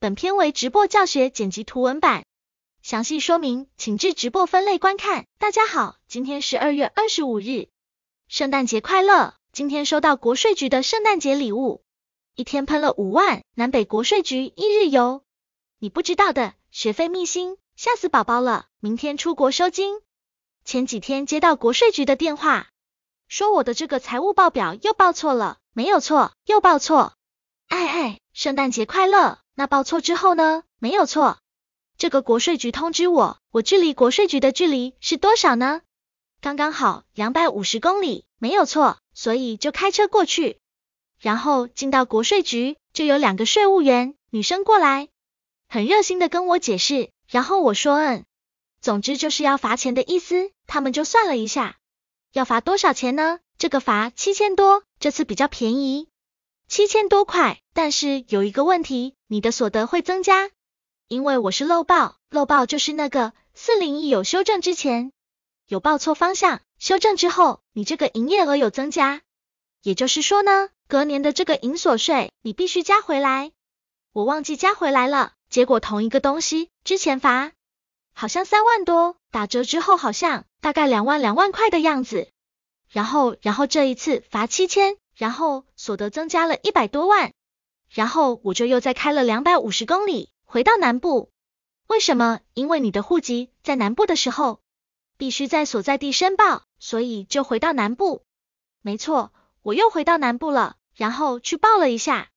本片为直播教学剪辑图文版，详细说明请至直播分类观看。大家好，今天十二月二十五日，圣诞节快乐！今天收到国税局的圣诞节礼物，一天喷了五万南北国税局一日游。你不知道的学费秘辛，吓死宝宝了！明天出国收金。前几天接到国税局的电话，说我的这个财务报表又报错了，没有错，又报错，哎哎。圣诞节快乐。那报错之后呢？没有错，这个国税局通知我，我距离国税局的距离是多少呢？刚刚好两百五十公里，没有错，所以就开车过去，然后进到国税局，就有两个税务员女生过来，很热心的跟我解释，然后我说嗯，总之就是要罚钱的意思，他们就算了一下，要罚多少钱呢？这个罚七千多，这次比较便宜。七千多块，但是有一个问题，你的所得会增加，因为我是漏报，漏报就是那个四零一有修正之前，有报错方向，修正之后你这个营业额有增加，也就是说呢，隔年的这个营所税你必须加回来，我忘记加回来了，结果同一个东西之前罚好像三万多，打折之后好像大概两万两万块的样子，然后然后这一次罚七千。然后所得增加了一百多万，然后我就又再开了两百五十公里，回到南部。为什么？因为你的户籍在南部的时候，必须在所在地申报，所以就回到南部。没错，我又回到南部了，然后去报了一下，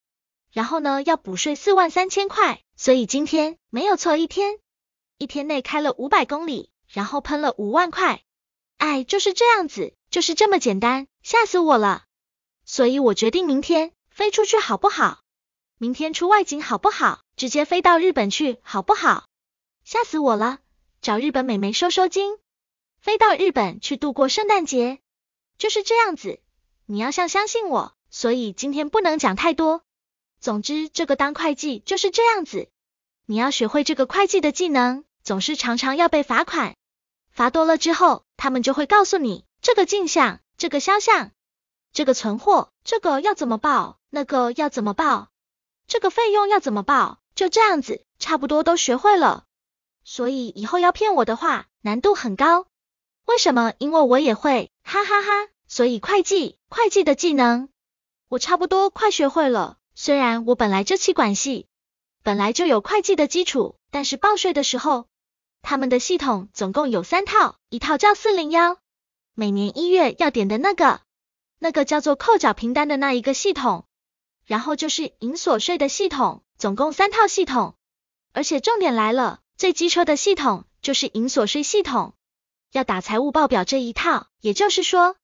然后呢要补税四万三千块。所以今天没有错一天，一天内开了五百公里，然后喷了五万块。哎，就是这样子，就是这么简单，吓死我了。所以我决定明天飞出去好不好？明天出外景好不好？直接飞到日本去好不好？吓死我了！找日本美眉收收金，飞到日本去度过圣诞节，就是这样子。你要像相信我，所以今天不能讲太多。总之，这个当会计就是这样子。你要学会这个会计的技能，总是常常要被罚款，罚多了之后，他们就会告诉你这个镜像，这个肖像。这个存货，这个要怎么报？那个要怎么报？这个费用要怎么报？就这样子，差不多都学会了。所以以后要骗我的话，难度很高。为什么？因为我也会，哈哈哈。所以会计，会计的技能，我差不多快学会了。虽然我本来这气管系，本来就有会计的基础，但是报税的时候，他们的系统总共有三套，一套叫四零幺，每年一月要点的那个。那个叫做扣缴凭单的那一个系统，然后就是营所税的系统，总共三套系统。而且重点来了，最机车的系统就是营所税系统，要打财务报表这一套。也就是说，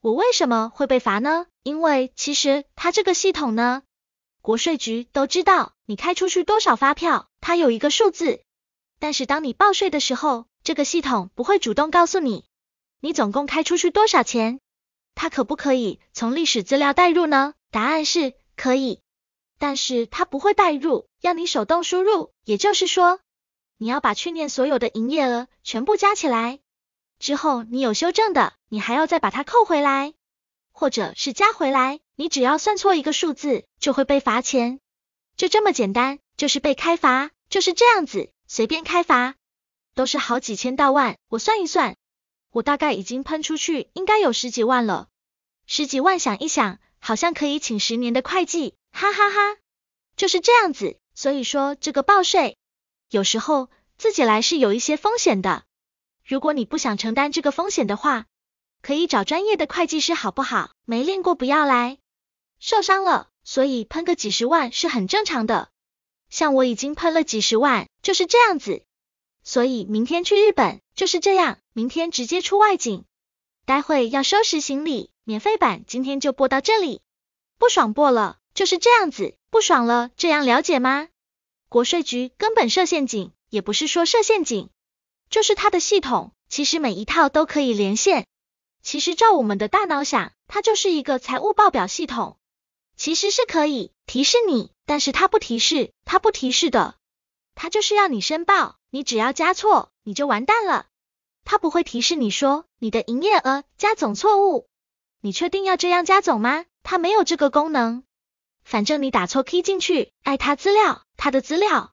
我为什么会被罚呢？因为其实它这个系统呢，国税局都知道你开出去多少发票，它有一个数字。但是当你报税的时候，这个系统不会主动告诉你，你总共开出去多少钱。它可不可以从历史资料代入呢？答案是可以，但是它不会代入，要你手动输入。也就是说，你要把去年所有的营业额全部加起来，之后你有修正的，你还要再把它扣回来，或者是加回来。你只要算错一个数字，就会被罚钱，就这么简单，就是被开罚，就是这样子，随便开罚，都是好几千到万。我算一算，我大概已经喷出去应该有十几万了。十几万想一想，好像可以请十年的会计，哈哈哈，就是这样子。所以说这个报税，有时候自己来是有一些风险的。如果你不想承担这个风险的话，可以找专业的会计师，好不好？没练过不要来，受伤了。所以喷个几十万是很正常的。像我已经喷了几十万，就是这样子。所以明天去日本就是这样，明天直接出外景，待会要收拾行李。免费版今天就播到这里，不爽播了就是这样子，不爽了这样了解吗？国税局根本设陷阱，也不是说设陷阱，就是它的系统其实每一套都可以连线，其实照我们的大脑想，它就是一个财务报表系统，其实是可以提示你，但是它不提示，它不提示的，它就是要你申报，你只要加错你就完蛋了，它不会提示你说你的营业额加总错误。你确定要这样加总吗？他没有这个功能。反正你打错 key 进去，爱他资料，他的资料。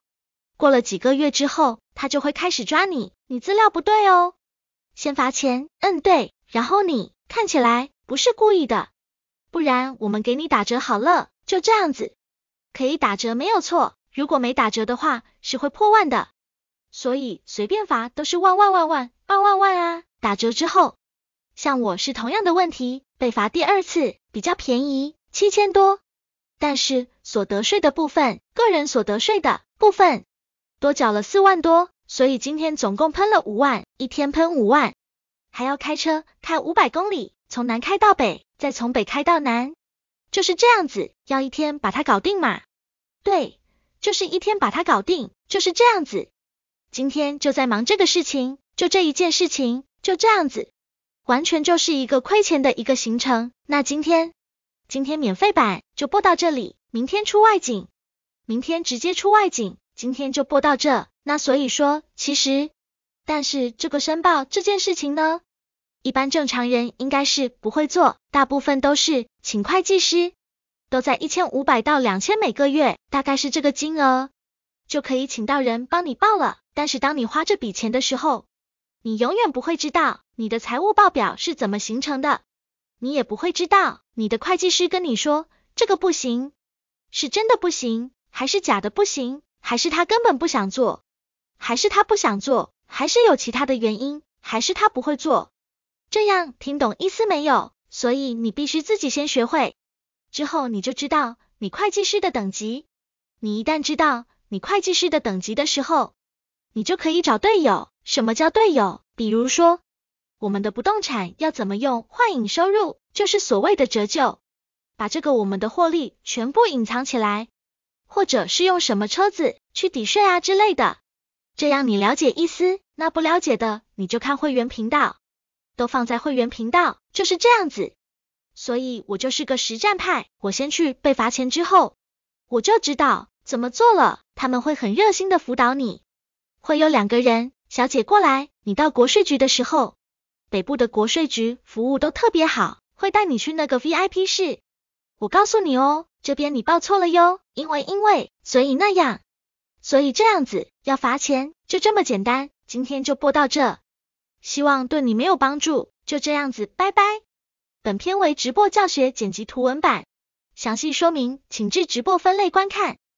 过了几个月之后，他就会开始抓你，你资料不对哦。先罚钱，嗯对，然后你看起来不是故意的，不然我们给你打折好了，就这样子，可以打折没有错。如果没打折的话，是会破万的。所以随便罚都是万万万万万万万啊，打折之后。像我是同样的问题，被罚第二次比较便宜，七千多，但是所得税的部分，个人所得税的部分多缴了四万多，所以今天总共喷了五万，一天喷五万，还要开车开五百公里，从南开到北，再从北开到南，就是这样子，要一天把它搞定嘛？对，就是一天把它搞定，就是这样子。今天就在忙这个事情，就这一件事情，就这样子。完全就是一个亏钱的一个行程。那今天今天免费版就播到这里，明天出外景，明天直接出外景，今天就播到这。那所以说，其实但是这个申报这件事情呢，一般正常人应该是不会做，大部分都是请会计师，都在一千五百到两千每个月，大概是这个金额就可以请到人帮你报了。但是当你花这笔钱的时候，你永远不会知道你的财务报表是怎么形成的，你也不会知道你的会计师跟你说这个不行，是真的不行，还是假的不行，还是他根本不想做，还是他不想做，还是有其他的原因，还是他不会做。这样听懂意思没有？所以你必须自己先学会，之后你就知道你会计师的等级。你一旦知道你会计师的等级的时候，你就可以找队友。什么叫队友？比如说，我们的不动产要怎么用幻影收入，就是所谓的折旧，把这个我们的获利全部隐藏起来，或者是用什么车子去抵税啊之类的。这样你了解意思，那不了解的你就看会员频道，都放在会员频道，就是这样子。所以我就是个实战派，我先去被罚钱之后，我就知道怎么做了。他们会很热心的辅导你，会有两个人。小姐过来，你到国税局的时候，北部的国税局服务都特别好，会带你去那个 VIP 室。我告诉你哦，这边你报错了哟，因为因为所以那样，所以这样子要罚钱，就这么简单。今天就播到这，希望对你没有帮助，就这样子，拜拜。本片为直播教学剪辑图文版，详细说明请至直播分类观看。